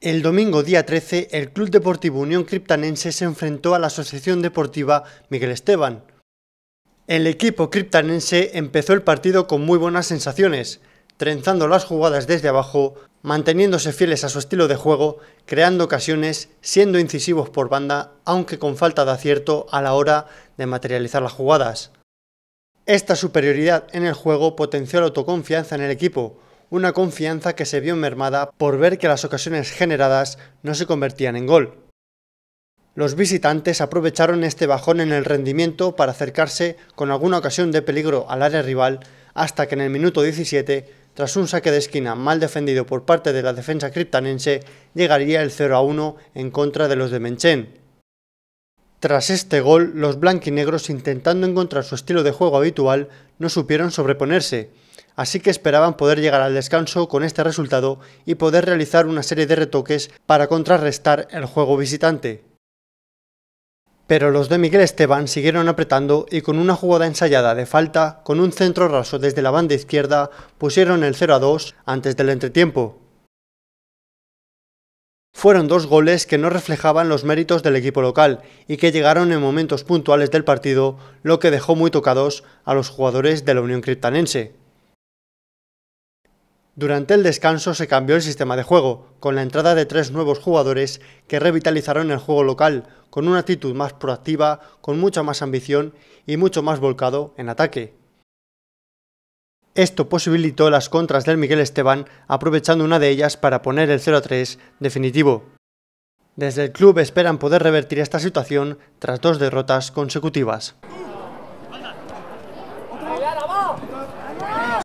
El domingo día 13, el Club Deportivo Unión Criptanense se enfrentó a la Asociación Deportiva Miguel Esteban. El equipo criptanense empezó el partido con muy buenas sensaciones, trenzando las jugadas desde abajo, manteniéndose fieles a su estilo de juego, creando ocasiones, siendo incisivos por banda, aunque con falta de acierto a la hora de materializar las jugadas. Esta superioridad en el juego potenció la autoconfianza en el equipo, una confianza que se vio mermada por ver que las ocasiones generadas no se convertían en gol. Los visitantes aprovecharon este bajón en el rendimiento para acercarse con alguna ocasión de peligro al área rival hasta que en el minuto 17, tras un saque de esquina mal defendido por parte de la defensa criptanense, llegaría el 0 a 1 en contra de los de Menchen. Tras este gol, los blanquinegros intentando encontrar su estilo de juego habitual no supieron sobreponerse, así que esperaban poder llegar al descanso con este resultado y poder realizar una serie de retoques para contrarrestar el juego visitante. Pero los de Miguel Esteban siguieron apretando y con una jugada ensayada de falta, con un centro raso desde la banda izquierda, pusieron el 0 a 2 antes del entretiempo. Fueron dos goles que no reflejaban los méritos del equipo local y que llegaron en momentos puntuales del partido, lo que dejó muy tocados a los jugadores de la Unión Criptanense. Durante el descanso se cambió el sistema de juego, con la entrada de tres nuevos jugadores que revitalizaron el juego local, con una actitud más proactiva, con mucha más ambición y mucho más volcado en ataque. Esto posibilitó las contras del Miguel Esteban, aprovechando una de ellas para poner el 0-3 definitivo. Desde el club esperan poder revertir esta situación tras dos derrotas consecutivas.